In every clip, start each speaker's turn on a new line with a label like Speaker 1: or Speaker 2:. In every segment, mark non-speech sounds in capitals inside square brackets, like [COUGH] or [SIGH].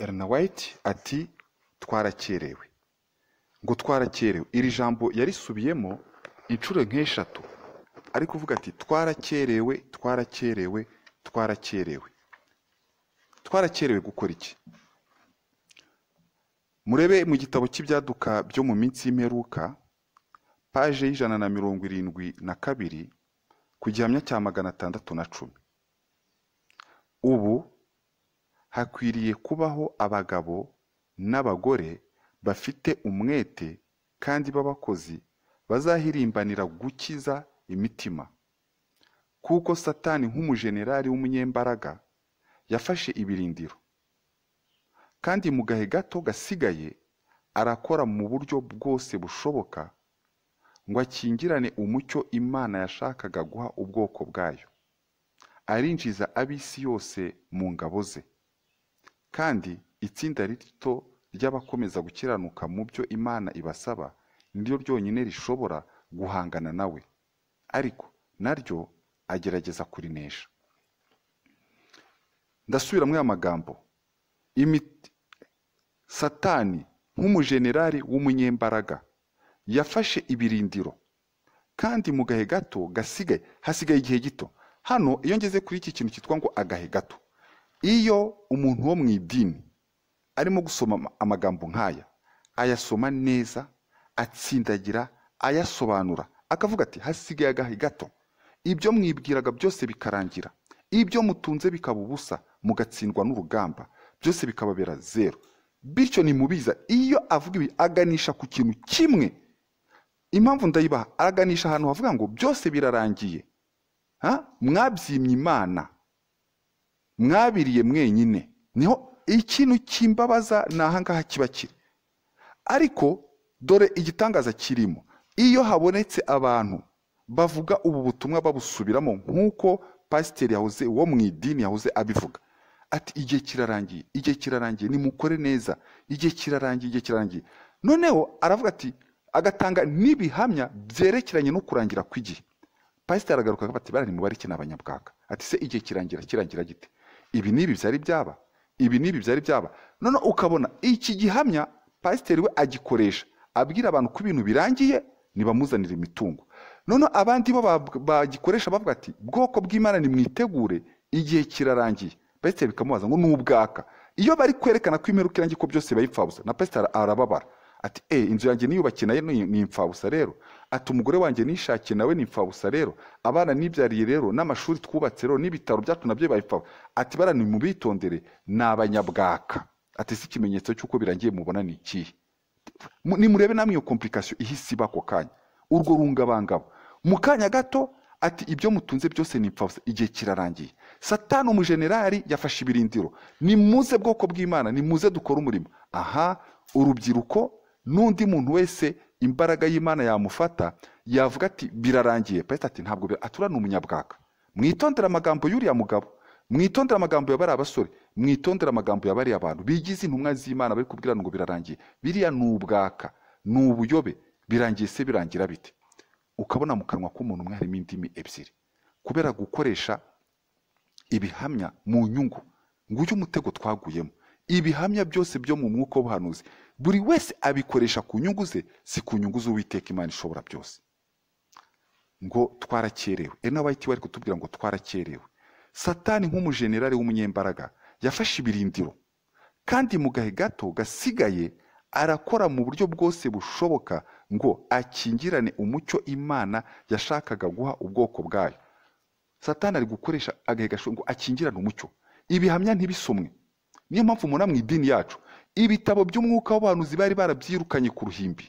Speaker 1: Ellen White ati twarakerewe ngo twarakerewe iri jambo yarisubiyemo inshuro nk'eshatu ari kuvuga ati twarakerewe twarakerewe twarakerewe twarakerewe gukora iki murebe mu gitabo cy'ibyaduka byo mu minsi y'imperuka paje y'ijana na mirongo irindwi na kabiri ku gihamya cya magana atandatu na cumi ubu hakwiriye kubaho abagabo n'abagore bafite umwete kandi b'abakozi bazahirimbanira gukiza imitima, kuko Satani nk'umujenerali w'umunyembaraga yafashe ibirindiro, kandi mu gahe gato gasigaye arakora mu buryo bwose bushoboka ngo akingirane umucyo Imana yashakaga guha ubwoko bwayo, arinjiza ab'isi yose mu ngabo ze. kandi itsinda rito ry'abakomeza gukiranuka mu byo Imana ibasaba ni ryo ryonyine rishobora guhangana nawe ariko naryo agerageza kurinesha ndasubiramo aya magambo satani nk'umujenerali w'umunyembaraga yafashe ibirindiro kandi mu gahe gato gasigaye hasigaye igihe gito hano iyo ngeze kuri iki kintu cyitwa ngo agahe gato iyo umuntu wo mu idini arimo gusoma amagambo nk'aya ayasoma neza atsindagira ayasobanura akavuga ati hasigaye agahe gato ibyo mwibwiraga byose bikarangira ibyo mutunze bikaba ubusa mugatsindwa n'urugamba byose bikababera zeru bityo nimubiza iyo avuga ibi aganisha ku kintu kimwe impamvu ndayibaha araganisha ahantu havuga ngo byose birarangiye mwabyimye imana mwabiriye mwenyine niho ikintu cy'imbabaza ni ahangaha kiba kiri ariko dore igitangaza kirimo iyo habonetse abantu bavuga ubu butumwa babusubiramo nk'uko pasiteri yahoze wo mu idini yahoze abivuga ati igihe kirarangiye igihe kirarangiye nimukore neza igihe kirarangiye igihe kirarangiye noneho aravuga ati agatanga n'ibihamya byerekeranye no kurangira kw'igihe pasiteri aragaruka ati barani mubare ikintu abanyabwaka ati se igihe kirangira kirangira gite ibi n'ibi byari byaba ibi n'ibi byari byaba none ukabona iki gihamya pasiteri we agikoresha abwira abantu ko ibintu birangiye ntibamuzanire imitungo none abandi bo bagikoresha bavuga ati bwoko bw'imana nimwitegure igihe kirarangiye pasiteri bikamubaza ngo ni ubwaka iyo bari kwerekana ko imperuka irangiye ko byose biba imfabusa na pasiteri arababara ati eee eh, inzu yanjye niyo bakinaye ni imfabusa rero ati umugore wanjye nishakiye nawe ni imfabusa rero abana nibyariye rero n'amashuri twubatse rero n'ibitaro byacu nabyo bibaye ati bara ni mubitondere ni abanyabwaka ati si ikimenyetso cy'uko birangiye mubona ni ikihe nimurebe namwe iyo komplikasiyo ihise iba ako kanya urwo rungabangabo mu kanya gato ati ibyo mutunze byose ni imfabusa igihe kirarangiye satani umujenerali yafashe ibirindiro nimuze bwoko bw'imana nimuze dukore umurimo aha urubyiruko n'undi muntu wese imbaraga y'imana yamufata yavuga ati birarangiye pasita ati ntabwo atura ni umunyabwaka mwitondera amagambo y'uriya mugabo mwitondera amagambo ya bariya basore mwitondera amagambo ya bariya abantu bigize intumwa z'imana bari kubwira ngo birarangiye biriya ni ubwaka ni ubuyobe birangiye se birangira bite ukabona mu kanwa k'umuntu umwe harimo indimi ebyiri kubera gukoresha ibihamya mu nyungu nguyu umutego twaguyemo ibihamya byose byo mu mwuka w'ubuhanuzi buri wese abikoresha ku nyungu ze si ku nyungu z'uwiteka imana ishobora byose ngo twarakerewe e n'abayiti bari kutubwira ngo twarakerewe satani nk'umujenerali w'umunyembaraga yafashe ibirindiro kandi mu gahe gato gasigaye arakora mu buryo bwose bushoboka ngo akingirane umucyo imana yashakaga guha ubwoko bwayo satani ari gukoresha agahe gashoboka ngo akingirane umucyo ibihamya ntibisomwe niyo mpamvu mubona mu idini yacu ibitabo by'umwuka w'abahanuzi bari barabyirukanye ku ruhimbi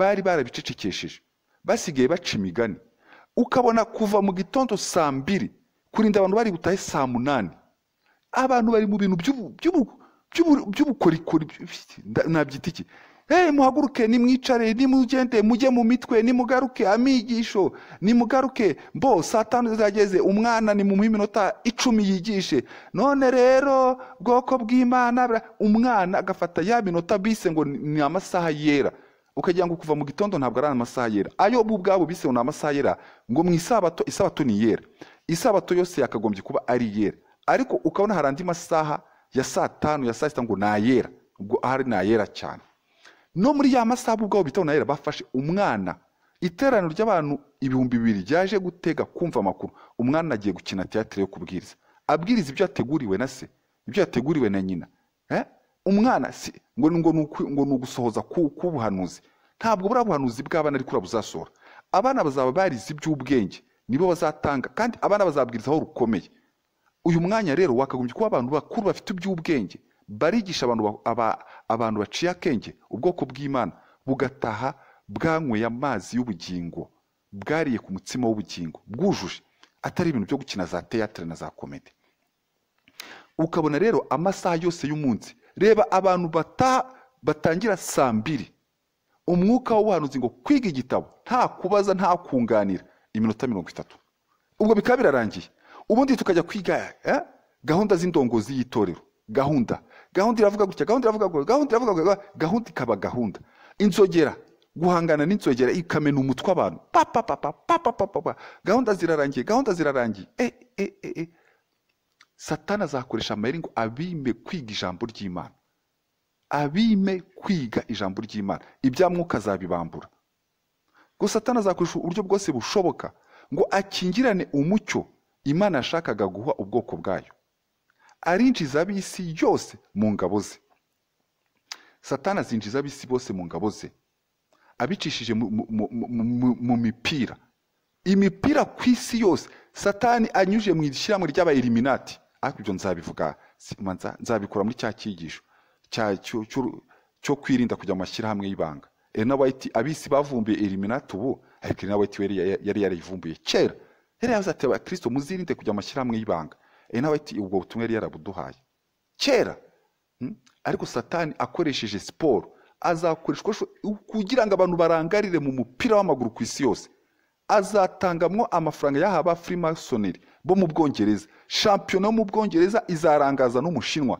Speaker 1: bari barabicecekesheje basigaye baca imigani ukabona kuva mu gitondo saa mbiri kurinda abantu bari butahe saa munani abantu bari mu bintu by'ubukorikori nabyita iki hey muhaguruke nimwicare nimugende mujye mu mitwe nimugaruke amigisho nimugaruke mbo saa tanu zageze umwana ni mu minota icumi yigishe none rero bwoko bw'imana umwana agafata ya minota bise ngo ni amasaha yera ukagira ngo kuva mu gitondo ntabwo ari amasaha yera ayo bo ubwabo bise ngo ni amasaha yera ngo mu isabato isabato ni yera, isabato yose yakagombye kuba ari yera, ariko ukabona hari andi masaha ya saa tanu ya saa sita ngo ni ayera ubwo ahari ni ayera cyane no muri ya masaha ubwabo bita na bafashe umwana iteraniro ry'abantu ibihumbi bibiri ryaje gutega kumva amakuru umwana agiye gukina teatire yo kubwiriza abwiriza ibyo yateguriwe na se ibyo yateguriwe na nyina eh? umwana si ngo ngo ni ugusohoza k'ubuhanuzi ntabwo buriya buhanuzi bw'abana ariko buzasohora abana bazaba barize iby'ubwenge nibo bazatanga kandi abana bazabwiriza rukomeye uyu mwanya rero wakagombye kuba abantu bakuru bafite iby'ubwenge barigisha abantu abantu baciye akenge ubwoko bw'imana bugataha bwanyweye amazi y'ubugingo bwariye ku mutsima w'ubugingo bwujuje atari ibintu byo gukina za teyatere na za komedi ukabona rero amasaha yose y'umunsi reba abantu batangira saa mbiri umwuka w'ubuhanuzi ngo kwiga igitabo nta kubaza nta kunganira iminota mirongo itatu ubwo bikaba birarangiye ubundi tukajya kwiga eh, gahunda z'indongozi y'itorero gahunda gahunda iravuga gutya gahunda iravuga gutya gahunda iravuga gutya gahunda ikaba gahunda inzogera guhangana n'inzogera ikamena umutwe abantu papa papa papa gahunda zirarangiye gahunda zirarangiye eh, eh, eh, satana azakoresha amayeri abime kwiga ijambo ry'imana abime kwiga ijambo ry'imana ibya mwuka azabibambura satana azakoresha uburyo bwose bushoboka ngo akingirane umucyo imana yashakaga guha ubwoko bwayo arinjiza ab'isi yose mu ngabo ze satana azinjiza ab'isi bose mu ngabo ze abicishije mu mipira imipira ku isi yose satani anyuje mu ishyirahamwe ry'abayiriminati ariko ibyo nzabivuga nzabikura muri cya cyigisho cyo kwirinda kujya mu mashyirahamwe y'ibanga elinawayiti abisi bavumbuye eliminati ubu ariko elinawayiti yari yarayivumbuye kera yari yavuze abakirisito muzirinde kujya mu mashyirahamwe y'ibanga Eh, nawe ubwo butumwa yari yarabuduhaye kera hmm, ariko satani akoresheje siporo azakoreshwa kugira ngo abantu barangarire mu mupira w'amaguru ku isi yose azatangamwo amafaranga yahaba ba bo mu bwongereza shampiyona yo mu bwongereza izarangaza n'umushinwa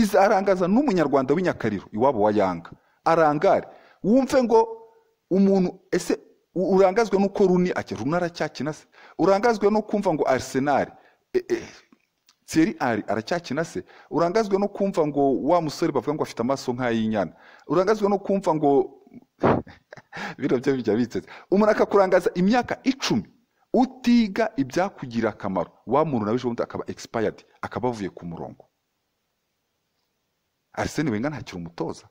Speaker 1: izarangaza n'umunyarwanda w'inyakariro iwabo wa yanga arangare wumve ngo umuntu ese urangazwe n'uko runi akira runi aracyakina se urangazwe no kumva ngo arisenali eh, eh, Thierry Henry aracyakina se urangazwe no kumva ngo wa musore bavuga ngo afite amaso nk'ay'inyana urangazwe no kumva ngo [LAUGHS] bino byo bijya biteze umuntu akakurangaza imyaka icumi utiga ibyakugira akamaro wa muntu nawe ejo bundi akaba egisipayadi akaba avuye ku murongo arisene wenga ntakiri umutoza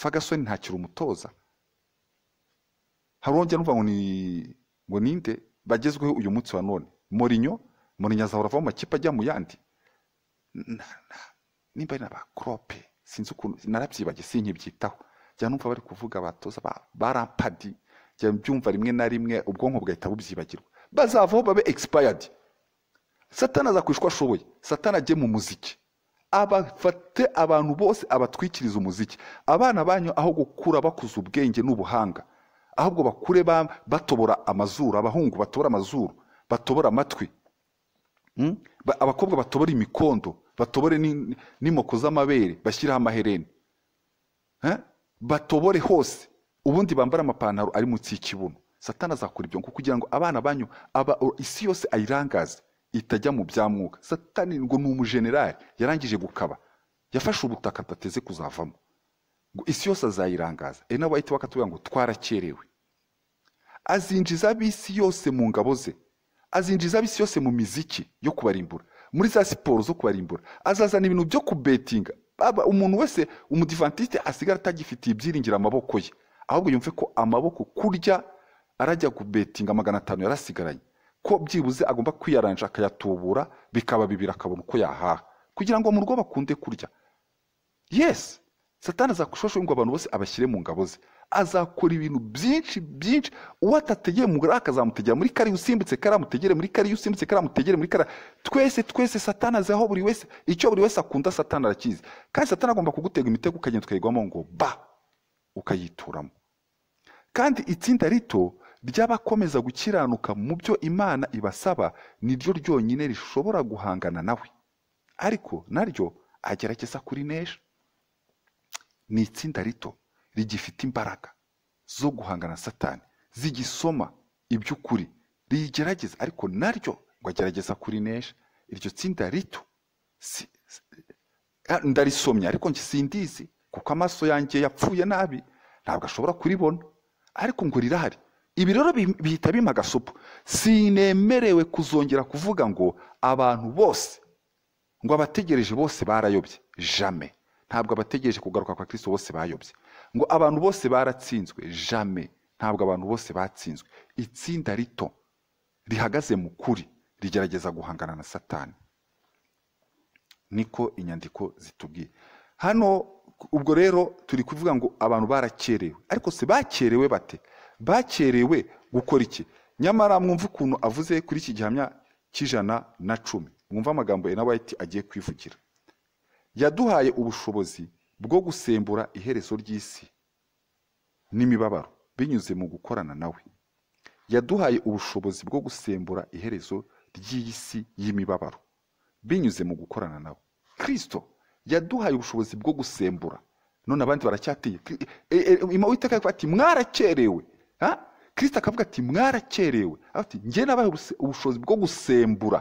Speaker 1: fagasoni ntakiri umutoza harongera uvuga ngo ni ngo ninde bagezweho uyu munsi wa none morinyo Murinyaza urava mu makipe ajya mu yandi nimba ari n'aba kurope sinzi ukuntu narabyibagiye sinkibyitaho njya numva bari kuvuga abatoza ba rampadi rimwe na rimwe ubwonko bugahita bubyibagirwa bazavaho babe egisipayadi satana azakwishwa ashoboye satana ajye mu muziki abafate abantu bose abatwikiriza umuziki abana banyu aho gukura bakuze ubwenge n'ubuhanga ahubwo bakure batobora amazuru abahungu batobora amazuru batobora amatwi Hmm? abakobwa batobora imikondo batobore n'imoko z'amabere bashyiraho amahereni batobore hose ubundi bambara amapantaro ari munsi y'ikibuno satana azakora ibyo kugira ngo abana banyu isi yose ayirangaze itajya mu bya byamwuka satani ngo ni umujenerali yarangije gukaba yafashe ubutaka atateze kuzavamo ngo isi yose azayirangaza ari nabo bahita bakatubwira ngo twarakerewe azinjiza ab'isi yose mu ngabo ze azinjiza ab'isi yose mu miziki yo kubarimbura muri za siporo zo kubarimbura azazana ibintu byo kubetinga umuntu wese umudivantiste asigara atagifitiye ibyiringiro amaboko ye ahubwo yumve ko amaboko kurya arajya kubetinga magana atanu yarasigaranye ko byibuze agomba kwiyaranja akayatubura bikaba bibiri akabona uko yahaha kugira ngo mu rugo bakunde kurya yesi satani azakushoshe ngo abantu bose abashyire mu ngabo ze azakora ibintu byinshi byinshi uwo atategeye umugore akazamutegera muri kariya usimbutse karamutegere muri kariya usimbutse karamutegere mutegere muri kariya twese twese satana azi aho buri wese icyo buri wese akunda satana arakizi kandi satana agomba kugutega imitego ukagenda ukayigwamo ngo ba ukayituramo kandi itsinda rito ry'abakomeza gukiranuka mu byo imana ibasaba ni ryo ryonyine rishobora guhangana nawe ariko naryo agerageza kurinesha ni itsinda rito rigifite imbaraga zo guhangana satani zigisoma iby'ukuri rigerageza ariko naryo ngo agerageza kurinesha iryo tsinda rito ndarisomye ariko njye sindizi kuko amaso yanjye yapfuye nabi ntabwo ashobora kuribona ariko ngo rirahari ibi rero bihita bima agasopo sinemerewe kuzongera kuvuga ngo abantu bose ngo abategereje bose barayobye jame ntabwo abategereje kugaruka kwa kirisito bose bayobye ngo abantu bose baratsinzwe jame ntabwo abantu bose batsinzwe itsinda rito rihagaze mu kuri rigerageza guhangana na satani niko inyandiko zitubwiye hano ubwo rero turi kuvuga ngo abantu barakerewe ariko se bakerewe bate bakerewe gukora iki nyamara mwumva ukuntu avuze kuri iki gihamya cy'ijana na cumi mwumva amagambo enabayiti agiye kwivugira yaduhaye ubushobozi bwo gusembura iherezo ry'isi n'imibabaro binyuze mu gukorana nawe yaduhaye ubushobozi bwo gusembura iherezo ry'iyi si y'imibabaro binyuze mu gukorana nawe kirisito yaduhaye ubushobozi bwo gusembura none abandi baracyateye e, e, iteka ati mwarakerewe kirisito akavuga ati mwarakerewe njye nabahe ubushobozi bwo gusembura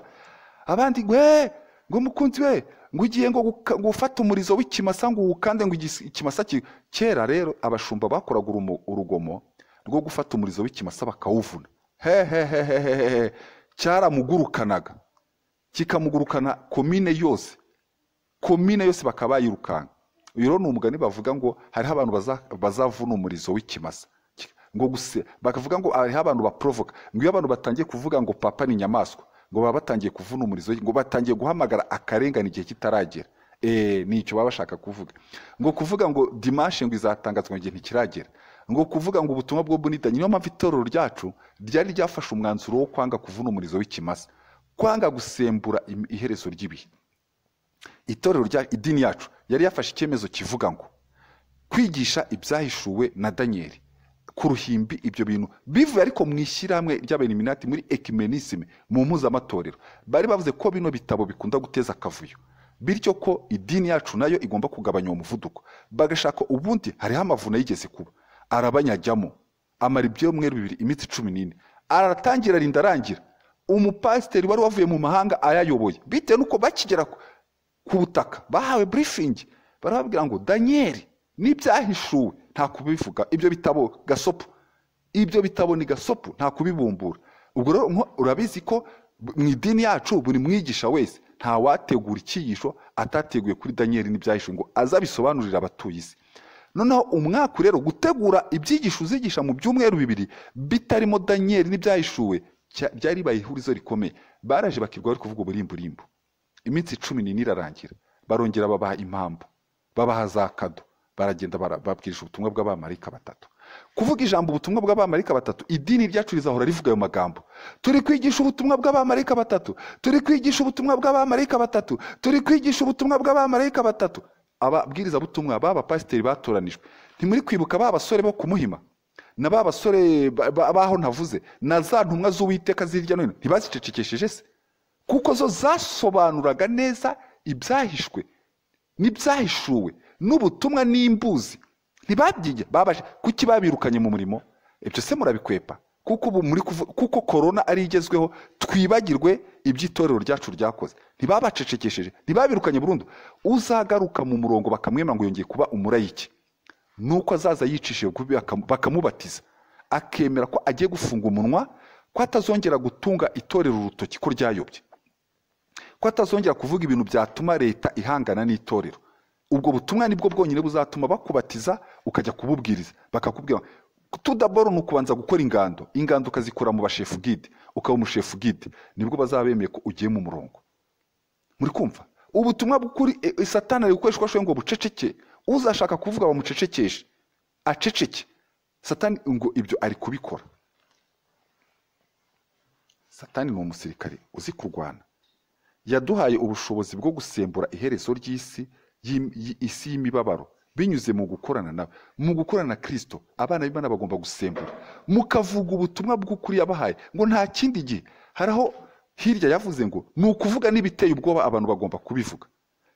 Speaker 1: abandi ngo mukunzi we ngo ugiye ngo gufata umurizo w'ikimasa ngo uwukande ngo ikimasa kera rero abashumba bakoraga urugomo rwo gufata umurizo w'ikimasa bakawuvuna hehehehehehe cyaramugurukanaga kikamugurukana komine yose komine yose bakaba bayirukanka uyu rero ni umugani bavuga ngo hariho abantu bazavuna umurizo w'ikimasa ngo gusa bakavuga ngo hariho abantu baprovoka ngo iyo abantu batangiye kuvuga ngo papa ni inyamaswa ngo baba batangiye kuvuna umurizo ngo batangiye guhamagara akarengane igihe kitaragera eh, nicyo baba bashaka kuvuga ngo kuvuga ngo dimashe ngo izatangazwa igihe ntikiragera ngo kuvuga ngo ubutumwa bwo bunitanye niyo mpamvu itorero ryacu ryari ryafashe umwanzuro wo kwanga kuvuna umurizo w'ikimasa kwanga gusembura iherezo ry'ibihe itorero rya idini yacu yari yafashe icyemezo kivuga ngo kwigisha ibyahishuwe na daniyeli ku ruhimbi ibyo bintu bivuye ariko mu ishyirahamwe ry'abeniminati muri ekimenisime mu mpuzamatorero bari bavuze ko bino bitabo bikunda guteza akavuyo bityo ko idini yacu nayo igomba kugabanya uwo muvuduko bagashaka ubundi hariho amavuna yigeze kuba arabanyajyamo amara ibyumweru bibiri imitsi cumi n'ine aratangira arinda arangira umupasiteri wari wavuye mu mahanga ayayoboye bitewe n'uko bakigera ku butaka bahawe burifingi barababwira ngo daniel n'ibyahishuwe nta kubivuga ibyo bitabo gasopu ibyo bitabo ni gasopu nta kubibumbura ubwo rero urabizi ko mu idini yacu buri mwigisha wese nta ntawategura icyigisho atateguye kuri daniyeli n'ibyahishuwe ngo aze abisobanurire abatuye isi noneho umwaka rero gutegura ibyigisho uzigisha mu byumweru bibiri bitarimo daniyeli n'ibyahishuwe byari ihurizo rikomeye baraje bakirwa bari kuvuga uburimburimbu iminsi cumi n'ine irarangira barongera babaha impamvu babaha za kado baragenda babwirije ubutumwa bw'abamarayika batatu kuvuga ijambo ubutumwa bw'abamarayika batatu idini ryacu rizahora rivuga ayo magambo turi kwigisha ubutumwa bw'abamarayika batatu turi kwigisha ubutumwa bw'abamarayika batatu turi kwigisha ubutumwa bw'abamarayika batatu ababwiriza ababwirizabutumwa b'abapasiteri batoranijwe ntimuri kwibuka ba basore bo kumuhima na ba basore baho ntavuze na za ntumwa z'uwiteka z'irya no hino ntibazicecekesheje se kuko zo zasobanuraga neza ibyahishwe n'ibyahishuwe n'ubutumwa n'imbuzi ntibabyiga babaje kuki babirukanye mu murimo ibyo se murabikwepa kuko ubu muri kuko korona ari igezweho twibagirwe iby'itorero ryacu ryakoze ntibabacecekesheje ntibabirukanye burundu uzagaruka mu murongo bakamwemera ngo yongeye kuba umurayiki nuko azaza yicishije kubi bakamubatiza akemera ko agiye gufunga umunwa ko atazongera gutunga itorero urutoki ko ryayobye ko atazongera kuvuga ibintu byatuma leta ihangana n'itorero ubwo butumwa nibwo bwonyine buzatuma bakubatiza ukajya kububwiriza bakakubwira tudaboro ni ukubanza gukora ingando ingando ukazikura mu bashefu gide ukaba umushefu gide nibwo bazabemeye ko ugiye mu murongo muri kumva ubutumwa bw'ukuri e, e, satana ari ashoboye ngo buceceke uzashaka kuvuga bamucecekeshe aceceke satani ngo ibyo ari kubikora satani ni umusirikare uzi kurwana yaduhaye ubushobozi bwo gusembura iherezo ry'isi isi y'imibabaro binyuze mu gukorana nawe mu gukorana na kirisito abana b'imana bagomba gusembura mukavuga ubutumwa bw'ukuri yabahaye ngo nta kindi gihe hari aho hirya yavuze ngo ni ukuvuga n'ibiteye ubwoba abantu bagomba kubivuga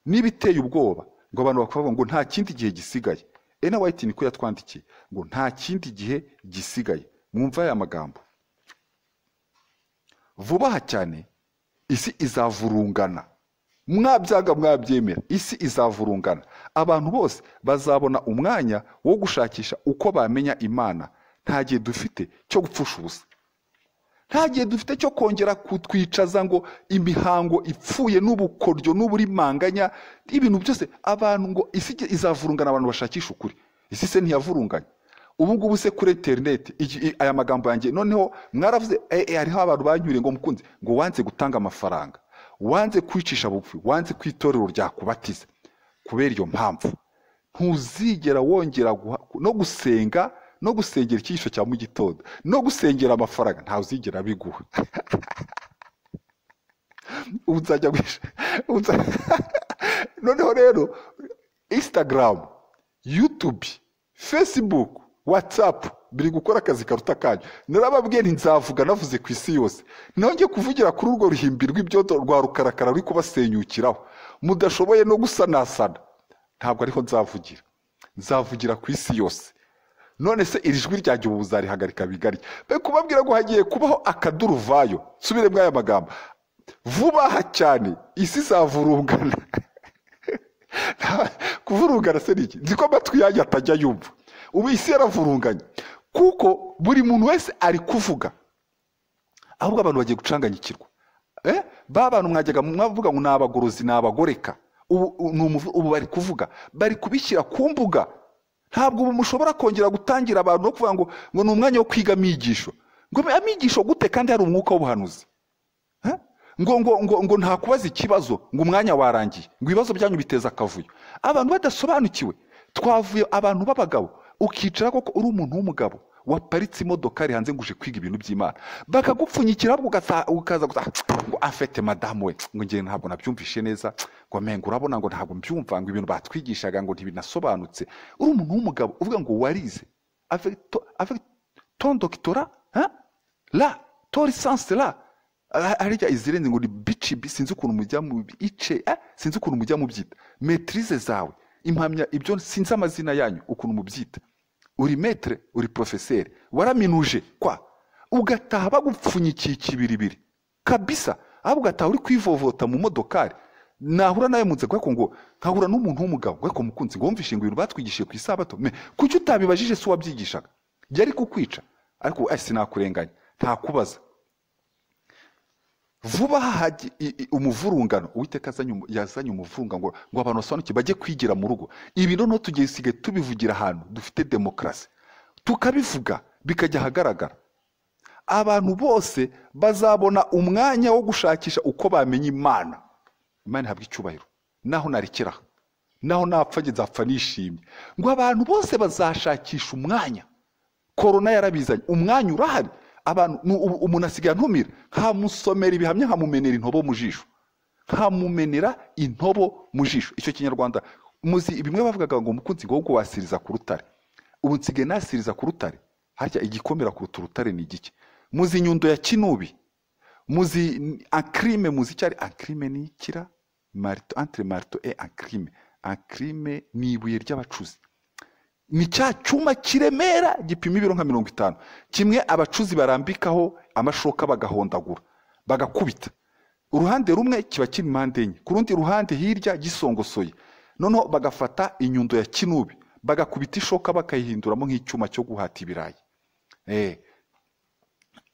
Speaker 1: n'ibiteye ubwoba ngo abantu bakavuga ngo nta kindi gihe gisigaye ena wayiti niko yatwandikiye ngo nta kindi gihe gisigaye mwumva aya magambo vuba aha cyane isi izavurungana mwabyaga mwabyemera isi izavurungana abantu bose bazabona umwanya wo gushakisha uko bamenya imana nta gihe dufite cyo gupfusha ubusa nta gihe dufite cyo kongera kutwicaza ngo imihango ipfuye n'ubukoryo manganya ibintu byose abantu ngo isi izavurungana abantu bashakisha ukuri isi se ntiyavurunganye ubu ngubu se kuri interineti aya magambo yanjye noneho mwaravuze eh, eh, hariho abantu banyuriye ngo mukunzi ngo wanze gutanga amafaranga wanze kwicisha bugufi wanze ko itorero ryakubatiza kubera iyo mpamvu ntuzigera wongera no gusenga no gusengera icyigisho cya mu gitondo no gusengera amafaranga ntawuzigera biguha uzajya [LAUGHS] [LAUGHS] noneho rero instagram yutube facebook watsapu biri gukora akazi karuta kanyu narababwiye ntizavuga navuze ku isi yose nanjye kuvugira kuri urwo ruhimbi rw'ibyodo rwa rukarakara ruri kubasenyukiraho mudashoboye no gusanasana ntabwo ariho nzavugira nzavugira ku isi yose none se iri jwi ryanjye ubu buzarihagarika bigari be kubabwira ngo hagiye kubaho akaduruvayo nsubire muri magambo vuba aha cyane isi izavurungana [LAUGHS] kuvurungana se ni iki nzi amatwi yanjye atajya yumva ubu isi yaravurunganye kuko buri muntu wese ari kuvuga ahubwo abantu bagiye gucanganyikirwa eh? ba bantu mwajyaga mwavuga ngo ni abagorozi ni abagoreka ubu bari kuvuga bari kubishyira ku mbuga ntabwo ubu mushobora kongera gutangira abantu no kuvuga ngo ngo ni umwanya wo kwiga amigisho ngo amigisho ah, gute kandi hari umwuka w'ubuhanuzi eh? ngo ngo ngo ngo nta kubaza ikibazo ngo umwanya warangiye ngo ibibazo byanyu biteza akavuyo abantu badasobanukiwe twavuye abantu b'abagabo ukicara koko uri umuntu w'umugabo waparitse ari hanze ngo uje kwiga ibintu by'imana bakagupfunyikira ukaza ngo afete madamu we ngo ngende ntabwo nabyumvishe neza ngo amenye urabona ngo ntabwo mbyumva ngo ibintu batwigishaga ngo ntibinasobanutse uri umuntu w'umugabo uvuga ngo warize ton dokitora la to lisansi la harya izirenze ngo ni bici bi sinzi ukuntu mujya mu ice eh? sinzi ukuntu mujya mubyita metirize zawe impamya ibyo sinzi amazina yanyu ukuntu mubyita uri metere uri porofeseri waraminuje kwa ugataha bagupfunyikiye ikibiribiri kabisa ahubwo ugataha uri kwivovota mu modokari nahura nawe munsi ko ngo nkahura n'umuntu w'umugabo ariko mukunzi ngo wumvishe ngo ibintu batwigishije ku isabato kuki utabibajije se uwabyigishaga byari kukwica ariko ubu sinakure ntakubaza vuba aha umuvurungano uwiteka yazanye umuvurungano ngo abantu basobanuke bajye kwigira mu rugo ibi noneho tugiye isigaye tubivugira ahantu dufite demokarasi tukabivuga bikajya ahagaragara abantu bose bazabona umwanya wo gushakisha uko bamenya imana imana ihabwa icyubahiro naho narekera naho napfa nzapfa nishimye ngo abantu bose bazashakisha umwanya korona yarabizanye umwanya urahari umuntu asigaye antumira nkamusomera ibihamya nkamumenera intobo mu jisho nkamumenera intobo mu jisho icyo kinyarwanda muzi bimwe bavugaga ngo umukunzi ngo ahubwo wasiriza ku rutare ubu nsigaye nasiriza ku rutare harya igikomera kuruta rutare ni igiki muzi inyundo ya kinubi muzi akirime muzi icyo ari akirime ni ikira marito antire marito e akirime akirime ni ibuye ry'abacuzi ni cya cyuma kiremera gipima ibiro nka mirongo itanu kimwe abacuzi barambikaho amashoka bagahondagura bagakubita uruhande rumwe kiba kiri impande enye ku rundi ruhande hirya gisongosoye noneho bagafata inyundo ya kinubi bagakubita ishoka bakayihinduramo nk'icyuma cyo guhata ibirayi eh,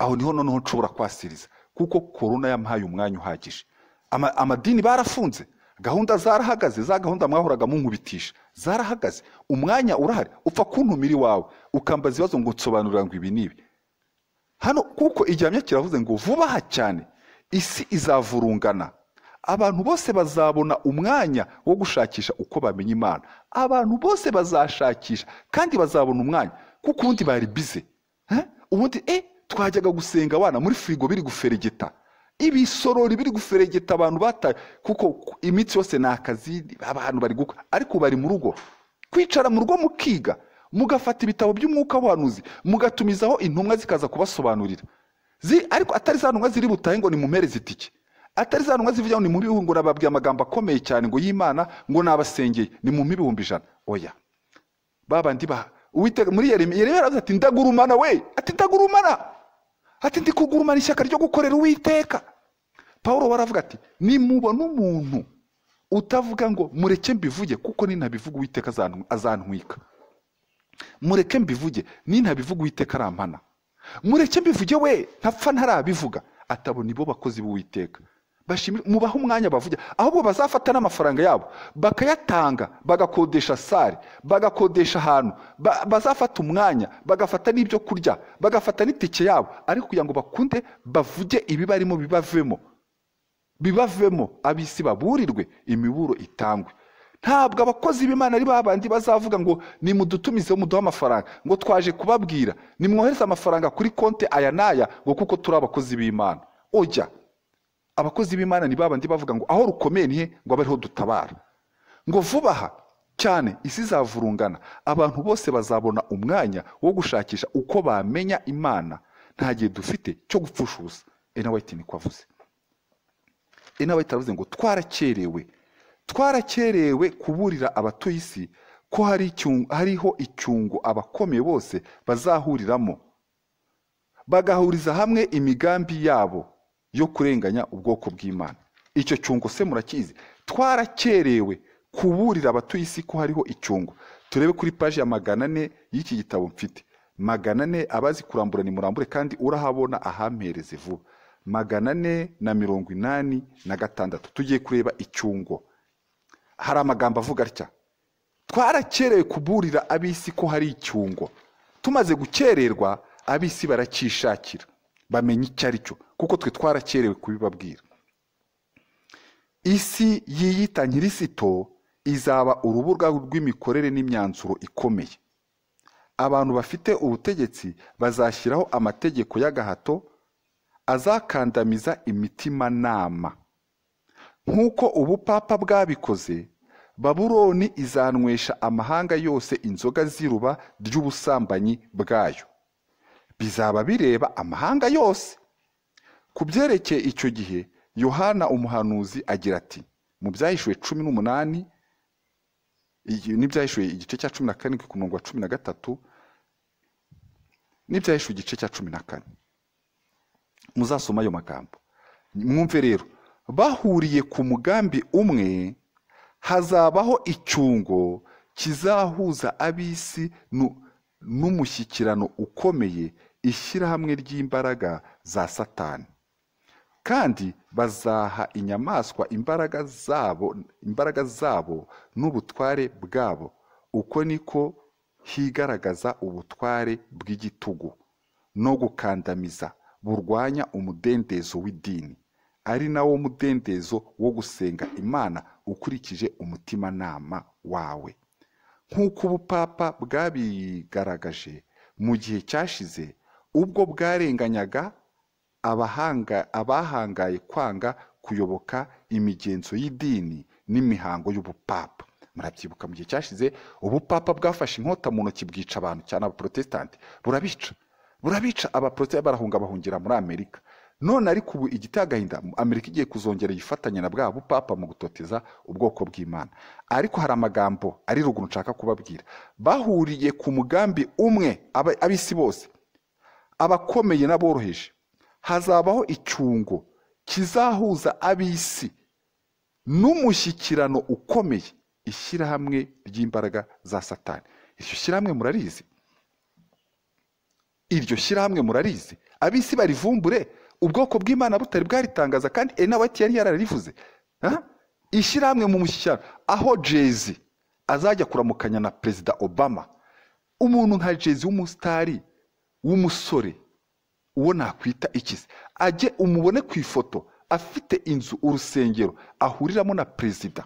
Speaker 1: aho niho noneho nshobora kwasiriza kuko korona yamuhaye umwanya uhagije amadini barafunze gahunda zarahagaze za gahunda mwahoraga munkubitisha zarahagaze umwanya urahari upfa kuntumira iwawe ukambaza ibibazo ngo nsobanurira ngo ibi n'ibi hano kuko igihamya kiravuze ngo vuba aha cyane isi izavurungana abantu bose bazabona umwanya wo gushakisha uko bamenya imana abantu bose bazashakisha kandi bazabona umwanya kuko ubundi bari bize eh? ubundi e twajyaga gusenga abana muri firigo biri guferegeta ibisorori biri guferegeta abantu bataye kuko imitsi yose ni akazi abantu bari gukora ariko bari mu rugo kwicara mu rugo mukiga mugafata ibitabo by'umwuka w'ubuhanuzi mugatumizaho intumwa zikaza kubasobanurira ariko atari za ntumwa ziri butahe ngo ni mumere zitike atari za ntumwa zivuga ngo ni mu bihumbi ngo nababwiye amagambo akomeye cyane ngo y'imana ngo nabasengeye ni mu bihumbi ijana oya baba ba uwiteka muri yeremiya yeremiya aravuze ati ndagurumana we ati ndagurumana ati ndi kugurumana ishyaka ryo gukorera uwiteka paul waravuga ati nimubona umuntu utavuga ngo mureke mbivuge kuko ninabivuga uwiteka azantwika mureke mbivuge ninabivuga uwiteka arampana mureke mbivuge we ntapfa ntarabivuga atabona ibo bakozi b'uwiteka mubahe umwanya bavugira ahubwo bazafata n'amafaranga yabo bakayatanga bagakodesha sare bagakodesha ahantu bazafata umwanya bagafata n'ibyo kurya bagafata n'itike yabo ariko kugira ngo bakunde bavuge ibibarimo bibavemo bibavemo abisi baburirwe imiburo itangwe ntabwo abakozi b'imana ari babandi bazavuga ngo nimudutumizeho muduhe amafaranga ngo twaje kubabwira nimwohereze amafaranga kuri konti aya n'aya ngo kuko turi abakozi b'imana ujya abakozi b'imana ni babandi bavuga ngo aho rukomeye nihe ngo abe ariho dutabara ngo vuba aha cyane isi izavurungana abantu bose bazabona umwanya wo gushakisha uko bamenya imana nta gihe dufite cyo gupfusha ubusa enawayiti niko avuze enawayiti aravuze ngo twarakerewe twarakerewe kuburira abatuye isi ko hariho icyungo abakomeye bose bazahuriramo bagahuriza hamwe imigambi yabo yo kurenganya ubwoko bw'imana icyo cyungo se murakizi twarakerewe kuburira abatuye isi ko hariho icyungo turebe kuri paji ya magana ane y'iki gitabo mfite magana ane abazi kurambura ni murambure kandi urahabona ahampereze vuba magana ane na mirongo inani na gatandatu tugiye kureba icyungo hari amagambo avuga atya twarakerewe kuburira ab'isi ko hari icyungo tumaze gukererwa ab'isi barakishakira bamenye icyo ari cyo kuko twe twarakerewe kubibabwira isi yiyita nyirisito izaba urubuga rw'imikorere n'imyanzuro ikomeye abantu bafite ubutegetsi bazashyiraho amategeko y'agahato azakandamiza nama nk'uko ubupapa bwabikoze baburoni izanywesha amahanga yose inzoga z'iruba ry'ubusambanyi bwayo bizaba bireba amahanga yose ku byerekeye icyo gihe yohana umuhanuzi agira ati mu byahishuwe cumi n'umunani n'ibyahishuwe igice cya cumi na kane ku murongo wa cumi na gatatu n'ibyahishuwe igice cya cumi na kane muzasoma ayo magambo mwumve rero bahuriye ku mugambi umwe hazabaho icyungo kizahuza ab'isi n'umushyikirano ukomeye ishyirahamwe ry'imbaraga za satani kandi bazaha inyamaswa imbaraga zabo imbaraga zabo n'ubutware bwabo uko niko higaragaza ubutware bw'igitugu no gukandamiza burwanya umudendezo w'idini ari nawo mudendezo wo gusenga imana ukurikije umutimanama wawe nk'uko ubupapa bwabigaragaje mu gihe cyashize ubwo bwarenganyaga abahangaye kwanga kuyoboka imigenzo y'idini n'imihango y'ubupapa murabyibuka mu gihe cyashize ubupapa bwafashe inkota mu ntoki bwica abantu cyane abaporotesitanti burabica burabica abaporotesitanti barahunga bahungira muri amerika none ariko ubu igiteye agahinda amerika igiye kuzongera yifatanya na bwa bupapa mu gutoteza ubwoko bw'imana ariko hari amagambo ari ruguru nshaka kubabwira bahuriye ku mugambi umwe ab'isi bose abakomeye n'aboroheje hazabaho icyungo kizahuza ab'isi n'umushyikirano ukomeye ishyirahamwe ry'imbaraga za satani iryo shyirahamwe murarizi iryo shyirahamwe murarizi ab'isi barivumbure ubwoko bw'imana butari bwaritangaza kandi enaweti yari yararivuze ishyirahamwe mu mushyikirano aho jezi azajya kuramukanya na perezida obama umuntu nka jezi w'umusitari w'umusore uwo nakwita ikize ajye umubone ku ifoto afite inzu urusengero ahuriramo na perezida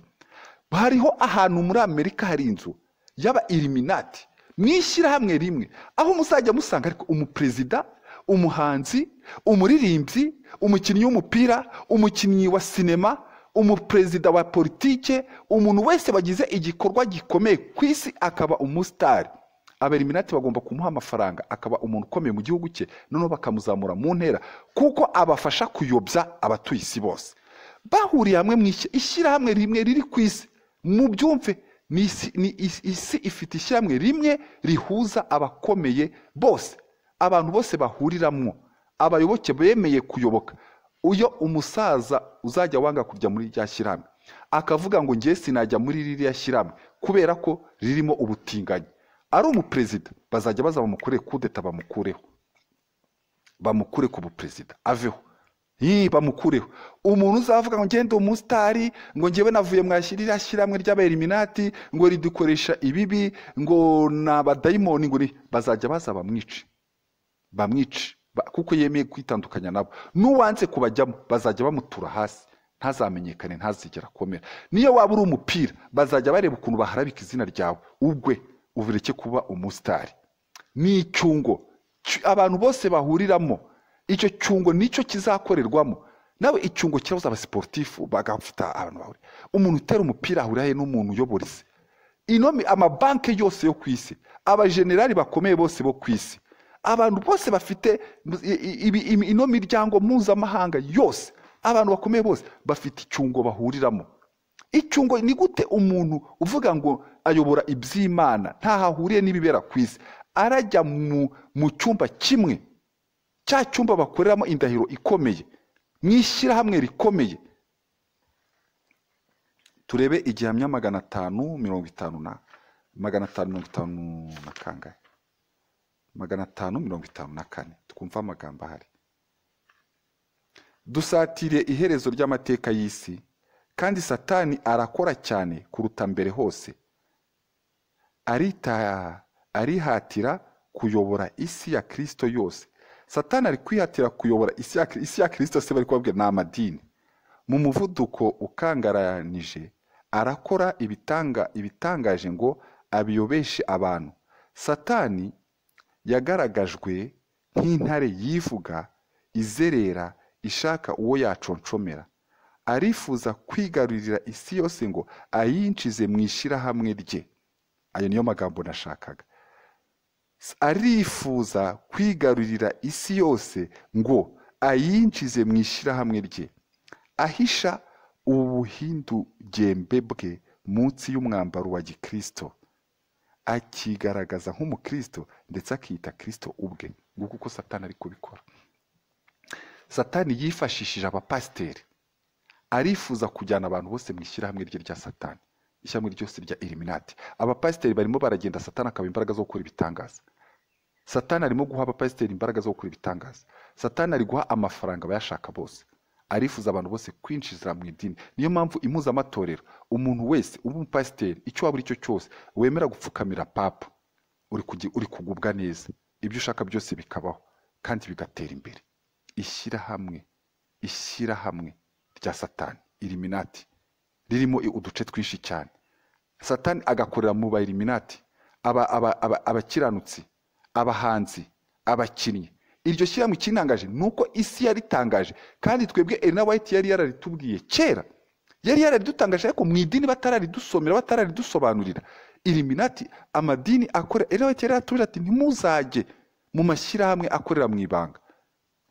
Speaker 1: hariho ahantu muri amerika hari inzu yaba iriminati mu ishyirahamwe rimwe aho muzajya musanga ariko umuperezida umuhanzi umuririmbyi umukinnyi w'umupira umukinnyi wa sinema umuperezida wa politiki umuntu wese wagize igikorwa gikomeye ku isi akaba umusitari abeliminati bagomba kumuha amafaranga akaba umuntu ukomeye mu gihugu cye noneho bakamuzamura mu ntera kuko abafasha kuyobya abatuye isi bose bahuriye hamwe mu ishyirahamwe rimwe riri ku isi mu byumve ni isi ifite ishyirahamwe rimwe rihuza abakomeye bose abantu bose bahuriramo abayoboke bemeye kuyoboka uyo umusaza uzajya wanga kujya muri rya shyirahamwe akavuga ngo ngewe sinajya muri ririya shyirahamwe kubera ko ririmo ubutinganyi ari umuperezida bazajya baza bamukure kudeta bamukureho bamukure ku buperezida aveho yii bamukureho umuntu uzavuga ngo ngende umusitari ngo ngewe navuye mwashyirira shyirahamwe ry'abayiminati ngo ridukoresha ibibi ngo na nabadayimoni ngo bazajya baza bamwice bamwice kuko yemeye kwitandukanya nabo n'uwanze kubajyamo bazajya bamutura hasi ntazamenyekane ntazigera akomera niyo waba uri umupira bazajya bareba ukuntu baharabika izina ryawe ubwe ureke kuba umusitari ni icyungo abantu bose bahuriramo icyo cyungo nicyo kizakorerwamo nawe icyungo kirabuza abasiporutifu bagafata abantu bahura umuntu utera umupira ahurira n'umuntu uyobora isi inomi amabanki yose yo ku isi abajenerali bakomeye bose bo ku isi abantu bose bafite ino miryango mpuzamahanga yose abantu bakomeye bose bafite icyungo bahuriramo icyungo ni gute umuntu uvuga ngo ayobora iby'imana ntaho ahuriye n'ibibera ku isi arajya mu cyumba kimwe cya cyumba bakoreramo indahiro ikomeye mu ishyirahamwe rikomeye turebe igihamya magana atanu mirongo itanu na magana atanu mirongo itanu na kangahe magana atanu mirongo itanu na kane twumva amagambo ahari dusatiriye iherezo ry'amateka y'isi kandi satani arakora cyane kuruta mbere hose arihatira kuyobora isi ya Kristo yose satani ari kwihatira kuyobora isi ya kirisito se bari kubabwira ni amadini mu muvuduko ukangaranije arakora ibitanga ibitangaje ngo abiyobeshe abantu satani yagaragajwe nk'intare yivuga izerera ishaka uwo yaconcomera arifuza kwigarurira isi yose ngo ayinjize mu ishyirahamwe rye ayo niyo magambo nashakaga arifuza kwigarurira isi yose ngo ayinjize mu ishyirahamwe rye ahisha ubuhindugembe bwe munsi y'umwambaro wa Gikristo akigaragaza nk'umukristo ndetse akita Kristo ubwe nguko uko satani ari kubikora satani yifashishije abapasiteri arifuza kujyana abantu bose mu ishyirahamwe rye rya satani ishami ryose rya eliminati abapasiteri barimo baragenda satana akaba imbaraga zo gukora ibitangaza satana arimo guha abapasiteri imbaraga zo gukora ibitangaza satana ari guha amafaranga abayashaka bose arifuza abantu bose kwinjiza mu idini niyo mpamvu impuzamatorero umuntu wese uba umupasiteri icyo waba cyo cyose wemera gupfukamira papa uri kugubwa neza ibyo ushaka byose bikabaho kandi bigatera imbere ishyirahamwe ishyirahamwe rya satani iriminati ririmo uduce twinshi cyane satani agakorera mu bayiminati abakiranutsi abahanzi abakinnyi iryo shyirahamwe kinangaje ni uko isi yaritangaje kandi twebwe Elena White yari yararitubwiye kera yari yararidutangaje ariko mu idini batararidusomera batararidusobanurira iriminati amadini akorera Elena White yari yaratubwira ati ntimuzajye mu mashyirahamwe akorera mu ibanga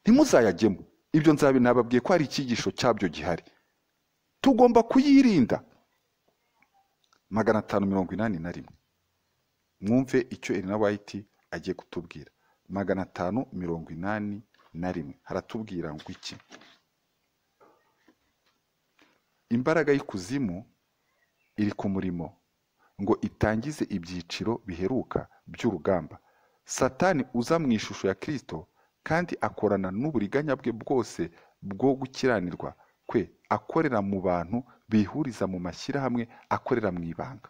Speaker 1: ntimuzayajyemo ibyo nzabinababwiye ko hari icyigisho cyabyo gihari tugomba kuyirinda magana atanu mirongo inani na rimwe mwumve icyo Elena White agiye kutubwira magana atanu mirongo inani na rimwe haratubwira ngo iki imbaraga y'ikuzimu iri ku murimo ngo itangize ibyiciro biheruka by'urugamba satani uza mu ishusho ya kirisito kandi akorana n'uburiganya bwe bwose bwo gukiranirwa kwe akorera mu bantu bihuriza mu mashyirahamwe akorera mu ibanga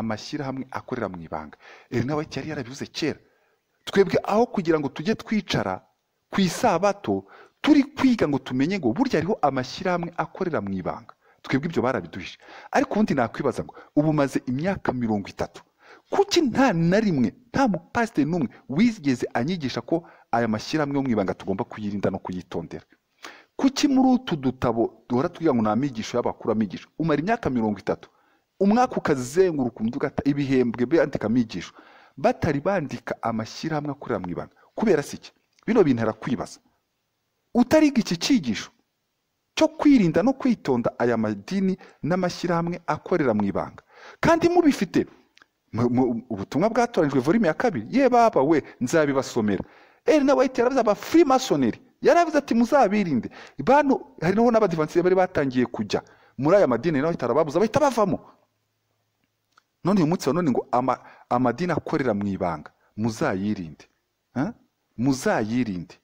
Speaker 1: amashyirahamwe akorera mu ibanga rero nawe cyari yarabivuze kera twebwe aho kugira ngo tujye twicara ku isabato turi kwiga ngo tumenye ngo burya hariho amashyirahamwe akorera mu ibanga twebwe ibyo barabiduhishe ariko ubundi nakwibaza ngo ubu umaze imyaka mirongo itatu kuki nta na rimwe nta mupasiteri n'umwe wigeze anyigisha ko aya mashyirahamwe yo mu ibanga tugomba kuyirinda no kuyitondera kuki muri utu dutabo duhora twiga ngo ni amigisho y'abakuramigisho umara imyaka mirongo itatu umwaka ukazenguruka umutugata ibihembwe bandika amigisho batari bandika amashyirahamwe akorera mu ibanga kubera si iki bino bintu arakwibaza utariga iki cyigisho cyo kwirinda no kwitonda aya madini n'amashyirahamwe akorera mu ibanga kandi mubifite ubutumwa bwatoranyijwe volume ya kabiri ye baba we nzabibasomera eri na wayiti yarabuze furi masoneri yaravuze ati muzabirinde bantu hari naho n'abadivansiye bari batangiye kujya muri aya madini naho itarababuza bahita bavamo none uyu munsi wa none ngo amadini akorera mu ibanga muzayirinde muzayirinde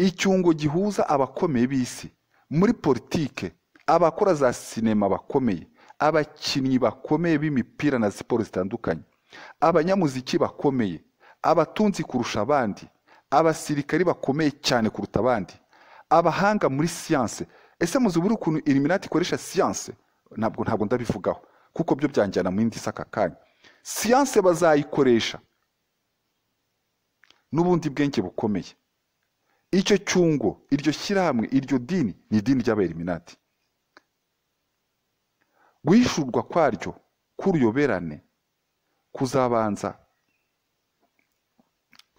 Speaker 1: icyungo gihuza abakomeye b'isi muri politike abakora za sinema bakomeye abakinnyi bakomeye b'imipira na siporo zitandukanye abanyamuziki bakomeye abatunzi kurusha abandi abasirikari bakomeye cyane kuruta abandi abahanga muri siyanse ese muzi ubura ukuntu iriminati ikoresha siyanse ntabwo ntabwo ndabivugaho kuko byo byanjyana mu yindi aka kanya siyanse bazayikoresha n'ubundi bwenge bukomeye icyo cyungo iryo shyirahamwe iryo dini ni idini ry'abayiriminati guhishurwa kwaryo k'uruyoberane kuzabanza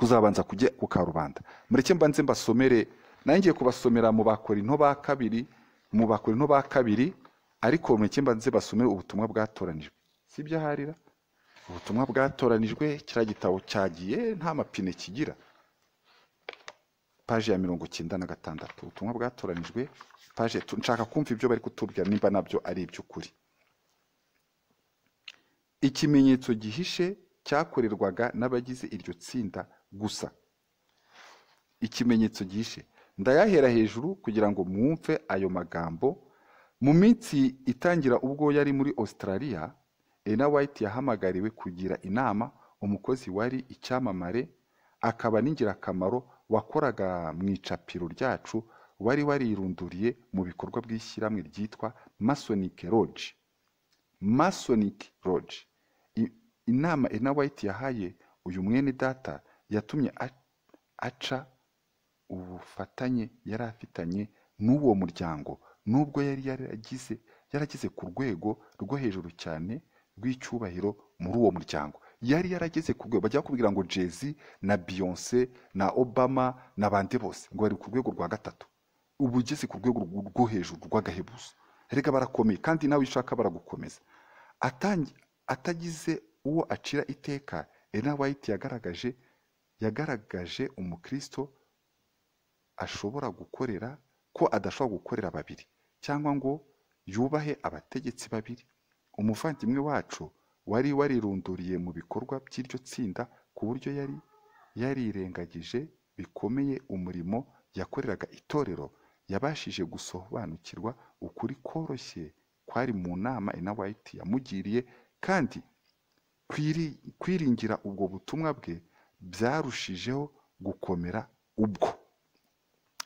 Speaker 1: kuzabanza kujya ku karubanda mureke mbanze mbasomere ngiye kubasomera mu bakorinto ba kabiri mu bakorinto ba kabiri ariko mureke mbanze basomere ubutumwa bwatoranijwe si ibyo aharira ubutumwa bwatoranijwe kiriya gitabo cyagiye nta mapine kigira paje ya mirongo icyenda na gatandatu ubutumwa bwatoranijwe paje nshaka kumva ibyo bari kutubwira nimba nabyo ari iby'ukuri ikimenyetso gihishe cyakorerwaga n'abagize iryo tsinda gusa ikimenyetso gishe ndayahera hejuru kugira ngo mwumve ayo magambo mu minsi itangira ubwo yari muri Australia Ena White yahamagariwe kugira inama umukozi wari icyamamare akaba n'ingirakamaro wakoraga mu icapiro ryacu wari warirunduriye mu bikorwa by'ishyirahamwe ryitwa Masonic Lodge Masonic Lodge inama Ena White yahaye uyu mwene data yatumye aca ubufatanye yari afitanye n'uwo muryango nubwo yari yaragize yarageze ku rwego rwo hejuru cyane rw'icyubahiro muri uwo muryango yari yarageze ku rwego bajya bakubwira ngo jay na Beyonce na Obama na bose ngo bari ku rwego rwa gatatu ubu ugeze ku rwego rwo hejuru rw'agahebuzo rega barakomeye kandi nawe ushaka baragukomeza atagize uwo acira iteka Ellen White yagaragaje yagaragaje umukristo ashobora gukorera ko adashobora gukorera babiri cyangwa ngo yubahe abategetsi babiri umuvandimwe wacu wari warirunduriye mu bikorwa by'iryo tsinda ku buryo yari yarirengagije bikomeye umurimo yakoreraga itorero yabashije gusobanukirwa ukuri koroshye kwari mu nama inawayiti yamugiriye kandi kwiringira ubwo butumwa bwe byarushijeho gukomera ubwo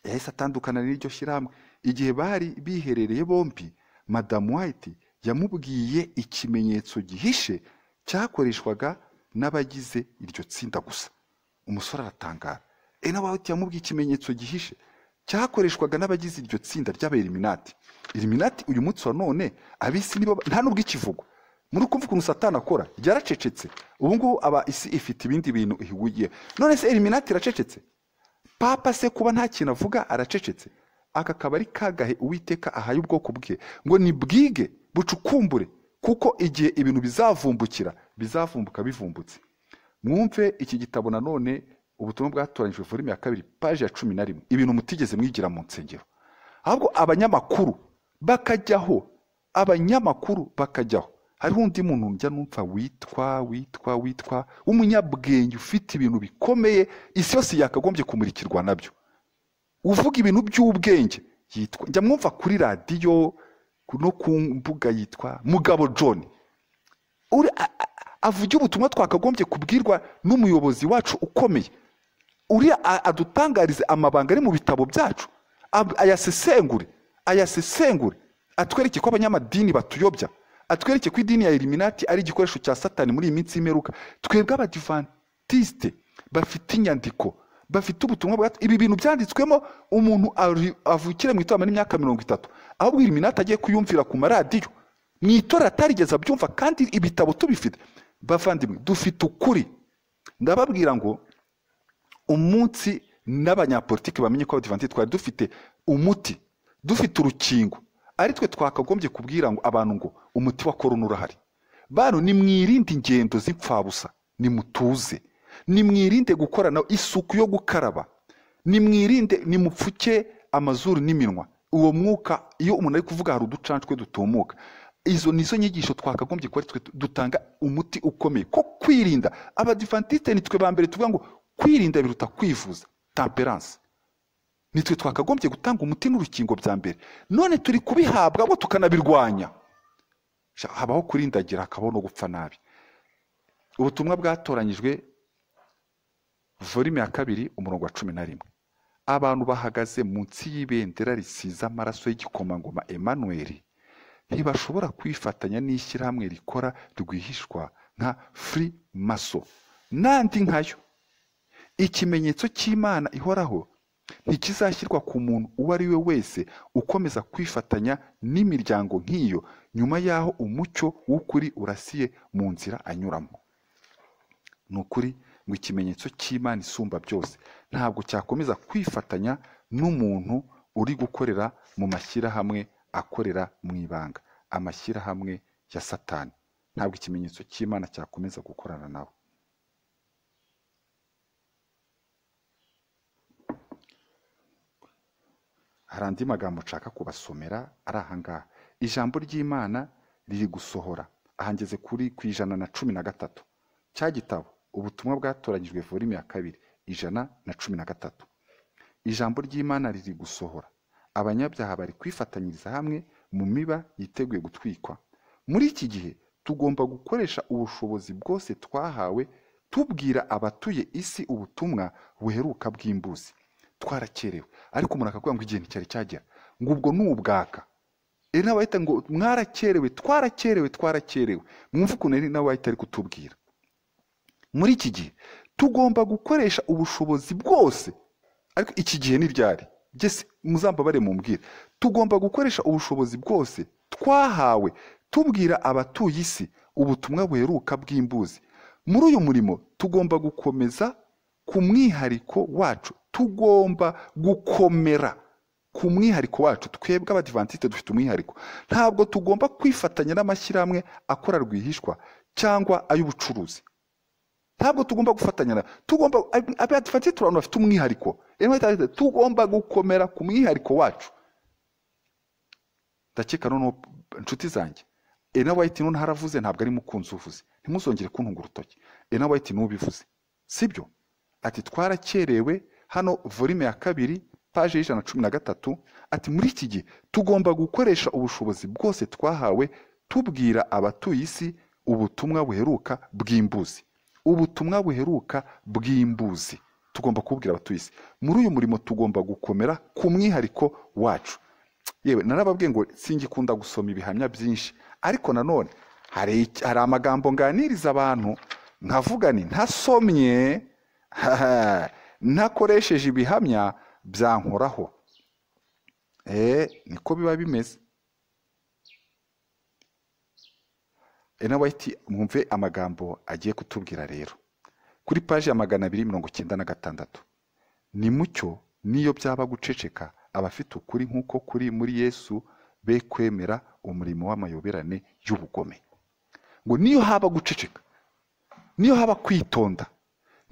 Speaker 1: yahise atandukana n'iryo shyirahamwe igihe bari biherereye bombi madamu White yamubwiye ikimenyetso gihishe cyakoreshwaga n'abagize iryo tsinda gusa umusore aratangara ena wayiti yamubwiye ikimenyetso gihishe cyakoreshwaga n'abagize iryo tsinda ry'abeliminati eliminati uyu munsi wa none abisi nibo nta n'ubwo ikivugwa muri ukuvuga ukuntu satana akora yaracecetse ubu aba isi ifite ibindi bintu ihugiye none se eliminati iracecetse papa se kuba nta kintu avuga aracecetse aka kabari kagahe uwiteka ahaye ubwoko bwe ngo ni bwige bucukumbure kuko igihe ibintu bizavumbukira bizavumbuka bivumbutse mwumve iki gitabo nanone ubutumwa bwatoranyijwe volume ya kabiri paji ya cumi na rimwe ibintu mutigeze mwigira mu nsengero ahubwo abanyamakuru bakajyaho abanyamakuru bakajyaho hariho undi muntu njya numva witwa witwa witwa w'umunyabwenge ufite ibintu bikomeye isi yose yakagombye kumurikirwa nabyo uvuga ibintu by'ubwenge yitwa njya mwumva kuri radiyo no ku mbuga yitwa mugabo john avuge ubutumwa twakagombye kubwirwa n'umuyobozi wacu ukomeye uri adutangarize amabanga ari mu bitabo byacu ayasesengure ayasesengure atwereke ko abanyamadini batuyobya atwereke ko idini ya eliminati ari igikoresho cya satani muri iyi minsi y'imperuka twebwe abadivantisite bafite inyandiko bafite ubutumwa bwa ibi bintu byanditswemo umuntu avukire mu itorama n'imyaka mirongo itatu ahubwo eliminati agiye kuyumvira ku maradiyo mu itora atarigeze abyumva kandi ibitabo tubifite bavandimwe dufite ukuri ndababwira ngo umunsi n'abanyapolitiki bamenye ko abadivantisite twari dufite umuti dufite urukingo ari twe twakagombye kubwira ngo abantu ngo umuti wa korona urahari bantu nimwirinde ingendo zipfabusa nimutuze nimwirinde gukorana isuku yo gukaraba nimwirinde nimupfuke amazuru n'iminwa uwo mwuka iyo umuntu ari kuvuga hari uducanshwe dutumuka izo ni zo nyigisho twakagombye kuba twe dutanga umuti ukomeye ko kwirinda abadifantite ni twe ba mbere tuvuga ngo kwirinda biruta kwivuza tamperanse nitwe twakagombye gutanga umuti n'urukingo bya mbere none turi kubihabwa bo tukanabirwanya habaho kurindagira hakabaho no gupfa nabi ubutumwa bwatoranyijwe volume ya kabiri umurongo wa cumi na rimwe abantu bahagaze munsi y'ibendera risize amaraso y'igikomangoma Emmanuel ntibashobora kwifatanya n'ishyirahamwe rikora rwihishwa nka furi maso n'andi nkayo ikimenyetso cy'imana ihoraho ntikizashyirwa ku muntu uwo ari we wese ukomeza kwifatanya n'imiryango nk'iyo nyuma y'aho umucyo w'ukuri urasiye mu nzira anyuramo ni ukuri ngo ikimenyetso cy'imana isumba byose ntabwo cyakomeza kwifatanya n'umuntu uri gukorera mu mashyirahamwe akorera mu ibanga amashyirahamwe ya satani ntabwo ikimenyetso cy'imana cyakomeza gukorana nawe hari andi magambo nshaka kubasomera ari ahangaha ijambo ry'imana riri gusohora ahangeze kuri ku ijana na cumi na gatatu cya gitabo ubutumwa bwatoranyijwe volume ya kabiri ijana na cumi na gatatu ijambo ry'imana riri gusohora abanyabyaha bari kwifatanyiriza hamwe mu miba yiteguye gutwikwa muri iki gihe tugomba gukoresha ubushobozi bwose twahawe tubwira abatuye isi ubutumwa buheruka bw'imbuzi twarakerewe ariko umuntu akakubwira ngo igihe nticyari cyagera ngo ubwo ni ubwaka nawe wahita ngo mwarakerewe twarakerewe twarakerewe mwumve ukuntu nawe wahita ari kutubwira muri iki gihe tugomba gukoresha ubushobozi bwose ariko iki gihe ni ryari gese muzambabare mumbwira tugomba gukoresha ubushobozi bwose twahawe tubwira abatuye isi ubutumwa buheruka bw'imbuzi muri uyu murimo tugomba gukomeza ku mwihariko wacu tugomba gukomera ku mwihariko wacu twebwe abadivantisite dufite umwihariko ntabwo tugomba kwifatanya n'amashyirahamwe akora rwihishwa cyangwa ay'ubucuruzi ntabwo tugomba gufatanya tugomba abadivantisite abantu bafite umwihariko tugomba gukomera ku mwihariko wacu ndakeka noneho inshuti zanjye ena wayiti none haravuze ntabwo ari mukunzi uvuze ntimuzongere kuntunga urutoki ena wayiti n'ubivuze sibyo ati twarakerewe hano volume ya kabiri paji y'ijana na cumi na gatatu ati muri iki gihe tugomba gukoresha ubushobozi bwose twahawe tubwira abatuye isi ubutumwa buheruka bw'imbuzi ubutumwa buheruka bw'imbuzi tugomba kubwira abatuye isi muri uyu murimo tugomba gukomera ku mwihariko wacu yewe narababwiye ngo singikunda gusoma ibihamya byinshi ariko nanone hari amagambo nganiriza abantu nkavuga nti ntasomye [LAUGHS] ntakoresheje ibihamya byankoraho eh, niko biba bimeze enawayiti mwumve amagambo agiye kutubwira rero kuri paji ya magana abiri mirongo icyenda na gatandatu ni mucyo niyo byaba guceceka abafite ukuri nk'uko kuri muri yesu be kwemera umurimo w'amayoberane y'ubugome ngo niyo haba guceceka niyo haba kwitonda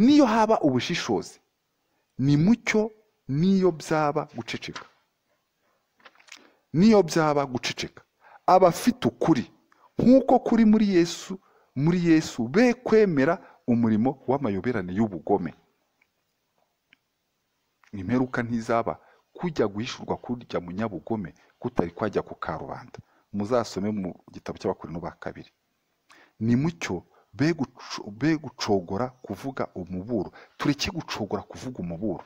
Speaker 1: niyo haba ubushishozi ni mucyo n'iyo byaba guceceka n'iyo byaba guceceka abafite ukuri nk'uko kuri muri yesu muri yesu be kwemera umurimo w'amayoberane y'ubugome imperuka ntizaba kujya guhishurwa kurya mu nyabugome kutari kwajya ku karubanda muzasome mu gitabo cy'abakuru ba kabiri ni mucyo be gucogora kuvuga umuburo tureke gucogora kuvuga umuburo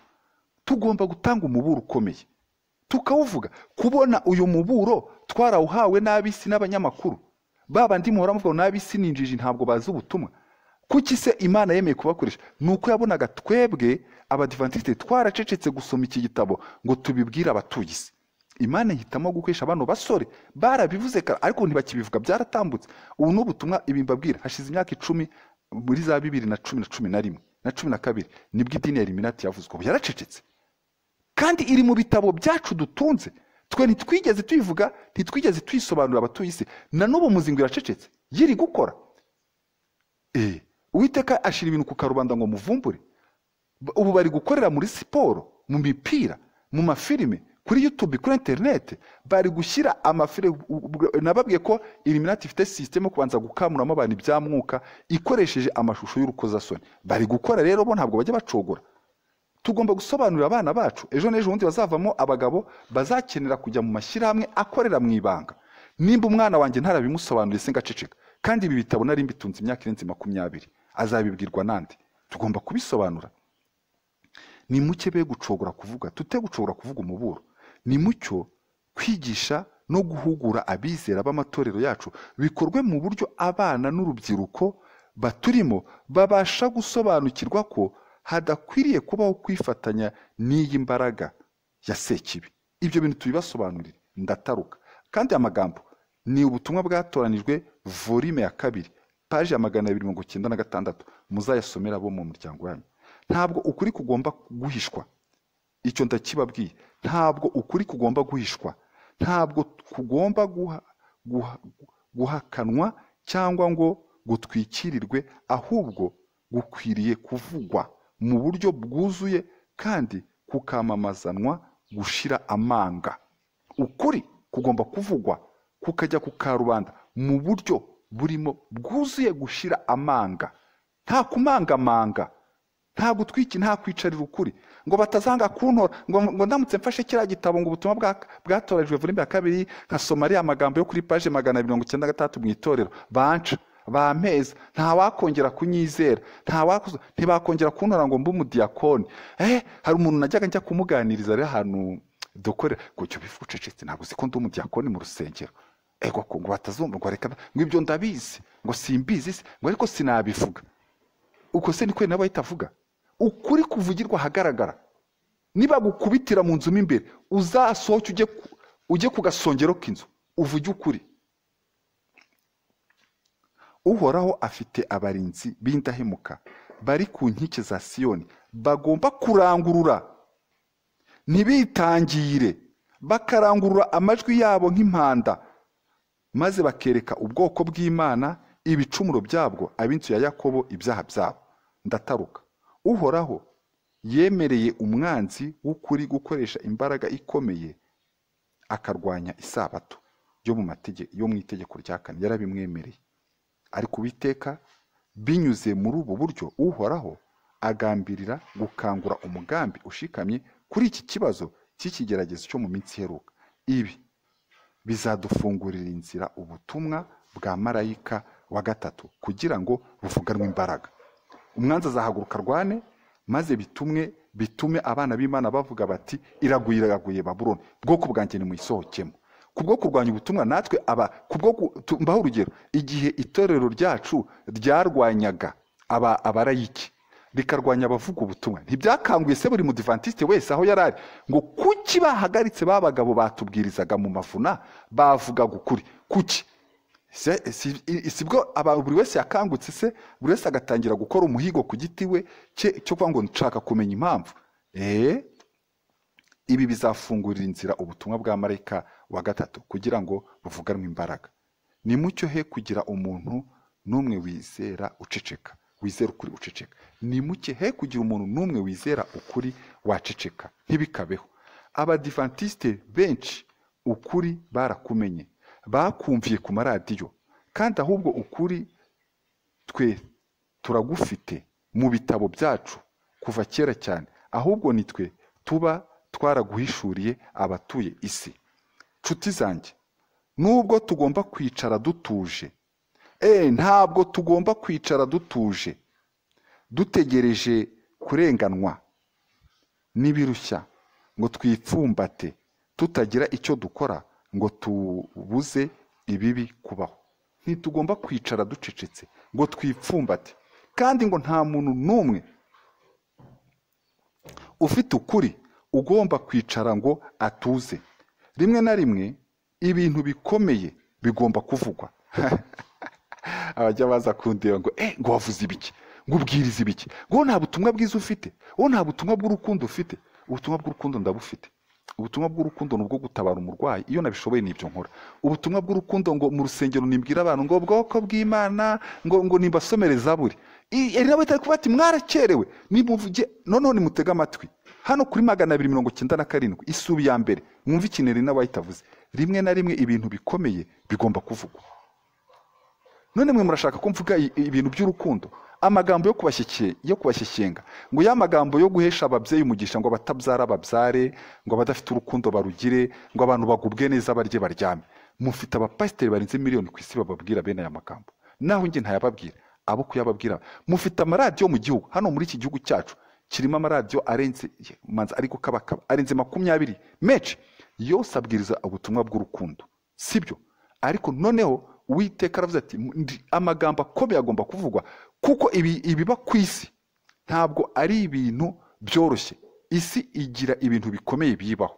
Speaker 1: tugomba gutanga umuburo ukomeye tukawuvuga kubona uyu muburo twarawuhawe n'abisi n'abanyamakuru bandi muhora muvuga ngo n'abisi ni ntabwo bazi ubutumwa kuki se imana yemeye kubakoresha ni uko yabonaga twebwe abadivantisite twaracecetse gusoma iki gitabo ngo tubibwire abatuye isi imana ihitamo gukoresha abantu basore barabivuze ariko ntibakibivuga byaratambutse ubu ni ubutumwa ibi mbabwira hashize imyaka icumi muri za bibiri na cumi na cumi na rimwe na cumi na kabiri nibwo idini ya eliminati yavuzwe ubu yaracecetse kandi iri mu bitabo byacu dutunze twe ntitwigeze tuyivuga ntitwigeze tuyisobanurira abatuye isi na n'ubu muzingo iracecetse yiri gukora eh, uwiteka ashyira ibintu ku karubanda ngo muvumbure ubu bari gukorera muri siporo mu mipira mu mafilime kuri yutube kuri interineti bari gushyira amafire nababwiye ko iriminati ifite sisiteme kubanza gukamuramo abantu ibyamwuka ikoresheje amashusho y'urukozasoni bari gukora rero bo ntabwo bajya bacogora tugomba gusobanurira abana bacu ejo n'ejo bundi bazavamo abagabo bazakenera kujya mu mashyirahamwe akorera mu ibanga nimba umwana wanjye ntarabimusobanuriye se ngaceceka kandi ibi bitabo nari mbitunze imyaka irenze makumyabiri azabibwirwa n'andi tugomba kubisobanura ni muke gucogora kuvuga tute gucogora kuvuga umuburo ni mucyo kwigisha no guhugura abizera b'amatorero yacu bikorwe mu buryo abana n'urubyiruko baturimo babasha gusobanukirwa ko hadakwiriye kubaho kwifatanya n'iyi mbaraga ya sekibi ibyo bintu tubibasobanurire ndataruka kandi amagambo ni ubutumwa bwatoranijwe volume ya kabiri paji ya magana abiri mirongo icyenda na gatandatu muzayasomera abo mu muryango wanyu ntabwo ukuri kugomba guhishwa icyo ndakibabwiye ntabwo ukuri kugomba guhishwa ntabwo kugomba guhakanwa cyangwa ngo gutwikirirwe ahubwo gukwiriye kuvugwa mu buryo bwuzuye kandi kukamamazanwa gushira amanga ukuri kugomba kuvugwa kukajya ku karubanda mu buryo burimo bwuzuye gushira amanga nta kumangamanga nta gutwiki nta kwicarira ukuri ngo batazanga kuntora ngo ndamutse mfashe kiriya gitabo ngo ubutumwa bwatorajwe vuba imbere kabiri nkasoma ariya magambo yo kuri paje magana mirongo icyenda na gatandatu mu itorero banca bameza wakongera kunyizera ntibakongera kuntora ngo mbe umudiyakoni eh, hari umuntu najyaga njya kumuganiriza rero ahantu dukorera kucyo bivuga ucecetse ntabwo uzi ko ndi umudiyakoni mu rusengero ego ngo batazumva ngo reka ngo ibyo ndabizi ngo simbizi ngo ariko sinabivuga uko se kwe nawe ahita avuga ukuri kuvugirwa ahagaragara niba nibagukubitira mu nzu mo imbere uzasohoke ujye ku gasongero k'inzu uvuge ukuri uhoraho afite abarinzi b'indahemuka bari ku nkike za siyoni bagomba kurangurura ntibitangire bakarangurura amajwi yabo nk'impanda maze bakereka ubwoko bw'imana ibicumuro byabwo ab'inzu ya yakobo ibyaha byabo ndataruka uhoraho yemereye umwanzi w'ukuri gukoresha imbaraga ikomeye akarwanya isabato yo mu itegeko rya kane yarabimwemereye ari kubiteka binyuze muri ubu buryo uhoraho agambirira gukangura umugambi ushikamye kuri iki kibazo cy'ikigeragezo cyo mu minsi iheruka ibi bizadufungurira inzira ubutumwa bwa marayika wa gatatu kugira ngo buvuganwe imbaraga umwanzi azahaguruka arwane maze bitumwe bitume abana b'imana bavuga bati iraguye iraguye baburoni bwoko bwanjye nimuyisohokemo kubwo kurwanya ubutumwa natwe aba kubwo mbaho urugero igihe itorero ryacu ryarwanyaga aba abarayiki rikarwanya abavuga ubutumwa ntibyakanguye se buri mudivantisite wese aho yari ari ngo kuki bahagaritse ba bagabo batubwirizaga mu mavuna bavugaga ukuri kuki si bwo buri wese yakangutse se buri wese agatangira gukora umuhigo ku giti we cyo kuvuga ngo nshaka kumenya impamvu eh? ibi bizafungurira inzira ubutumwa bwa marayika wa gatatu kugira ngo buvuganwe imbaraga ni mucyo he kugira umuntu n'umwe wizera uceceka wizera ukuri uceceka ni mucye he kugira umuntu n'umwe wizera ukuri waceceka ntibikabeho abadivantisite benshi ukuri barakumenye bakumviye ku maradiyo kandi ahubwo ukuri twe turagufite mu bitabo byacu kuva kera cyane ahubwo ni twe tuba twaraguhishuriye abatuye isi nshuti zanjye nubwo tugomba kwicara dutuje eee eh, ntabwo tugomba kwicara dutuje dutegereje kurenganwa n'ibirushya ngo twipfumbate tutagira icyo dukora ngo tubuze ibibi kubaho ntitugomba kwicara ducecetse ngo twipfumbate kandi ngo nta muntu n'umwe ufite ukuri ugomba kwicara ngo atuze rimwe na rimwe ibintu bikomeye bigomba kuvugwa [LAUGHS] abajya baza kundeba ngo eh ngo wavuze ibiki ngo ubwirize ibiki ngo nta butumwa bwiza ufite ngo nta butumwa bw'urukundo ufite ubutumwa bw'urukundo ndabufite ubutumwa bw'urukundo ni ubwo gutabara umurwayi iyo nabishoboye n'ibyo nkora ubutumwa bw'urukundo ngo mu rusengero nimbwira abantu ngo bwoko bw'imana ngo ngo nimbasomereza buri nawe itari kuba ati mwarakerewe nimuvuge noneho nimutege amatwi hano kuri magana abiri mirongo icyenda na karindwi isubi ya mbere mwumve ikintu rina wayitavuze rimwe na rimwe ibintu bikomeye bigomba kuvugwa none mwe murashaka ko mvuga ibintu by'urukundo amagambo yo yo kubashyikinga ngo ya magambo yo guhesha ababyeyi umugisha ngo abatabyara babyare ngo badafite urukundo barugire ngo abantu bagubwe neza barye baryame mufite abapasiteri barenze miliyoni ku isi bababwira bene aya magambo naho njye ntayababwira abo kuyababwira mufite amaradiyo mu gihugu hano muri iki gihugu cyacu kirimo amaradiyo arenze ariko kabakaba arenze makumyabiri menshi yose abwiriza ubutumwa bw'urukundo sibyo ariko noneho uwiteka aravuze ati amagambo akomeye agomba kuvugwa kuko ibiba ku isi ntabwo ari ibintu byoroshye isi igira ibintu bikomeye bibaho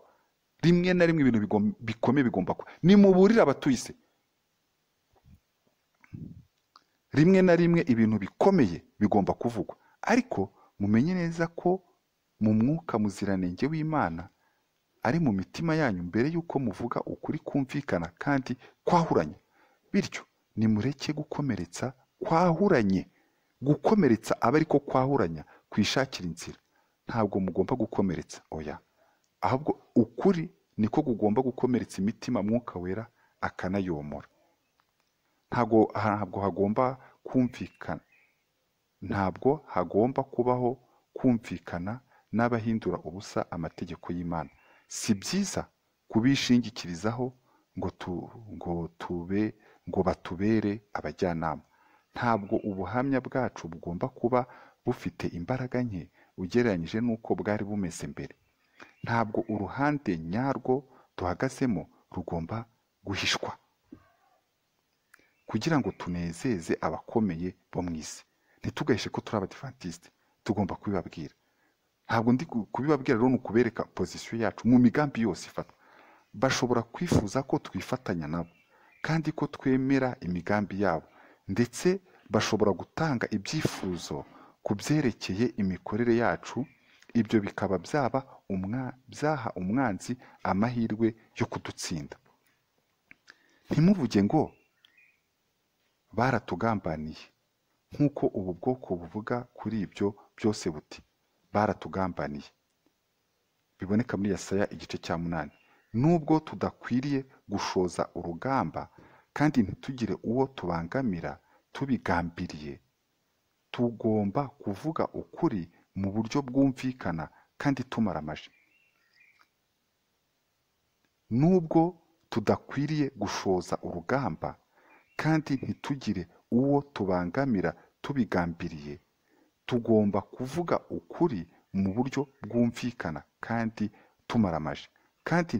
Speaker 1: rimwe na rimwe ibintu bikomeye bigomba kuba nimuburire abatuye isi rimwe na rimwe ibintu bikomeye bigomba kuvugwa ariko mumenye neza ko mu mwuka muziranenge w'imana ari mu mitima yanyu mbere y'uko muvuga ukuri kumvikana kandi kwahuranye bityo nimureke gukomeretsa kwahuranye gukomeretsa abe ariko kwahuranya kwishakira inzira ntabwo mugomba gukomeretsa oya ahubwo ukuri niko kugomba gukomeretsa imitima mwuka wera akanayomora ntabwo hagomba kumvikana ntabwo hagomba kubaho kumvikana n'abahindura ubusa amategeko y'imana si byiza kubishingikirizaho ngo tube ngo batubere abajyanama ntabwo ubuhamya bwacu bugomba kuba bufite imbaraga nke ugereranyije n'uko bwari bumeze mbere ntabwo uruhande nyarwo duhagazemo rugomba guhishwa kugira ngo tunezeze abakomeye bo mu isi ntitugahishe ko turi abadivantisite tugomba kubibabwira ntabwo ndi kubibabwira rero ni ukubereka pozisiyo yacu mu migambi yose ifatwa bashobora kwifuza ko twifatanya nabo kandi ko twemera imigambi yabo ndetse bashobora gutanga ibyifuzo ku byerekeye imikorere yacu, ibyo bikaba byaba byaha umwanzi amahirwe yo kudutsinda. Ntimuvuge ngo baratugambaniye nk'uko ubu bwoko buvuga kuri ibyo byose buti baratugambaniye. Biboneka muri Yesaya igice cya munani. Nubwo tudakwiriye gushoza urugamba kandi ntitugire uwo tubangamira tubigambiriye tugomba kuvuga ukuri mu buryo bwumvikana kandi tumaramaje nubwo tudakwiriye gushoza urugamba kandi ntitugire uwo tubangamira tubigambiriye tugomba kuvuga ukuri mu buryo bwumvikana kandi tumaramaje kandi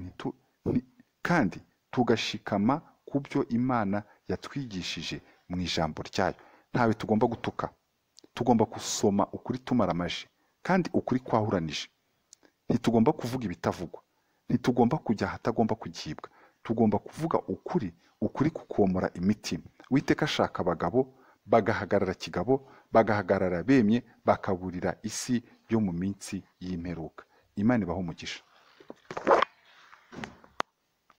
Speaker 1: kandi tugashikama ku byo imana yatwigishije mu ijambo ryayo ntawe tugomba gutuka tugomba gusoma ukuri tumaramaje kandi ukuri kwahuranije ntitugomba kuvuga ibitavugwa ntitugomba kujya ahatagomba kugibwa tugomba kuvuga ukuri ukuri kukomora imitima witeka ashaka abagabo bagahagarara kigabo bagahagarara bemye bakaburira isi yo mu minsi y'imperuka imana ibaho umugisha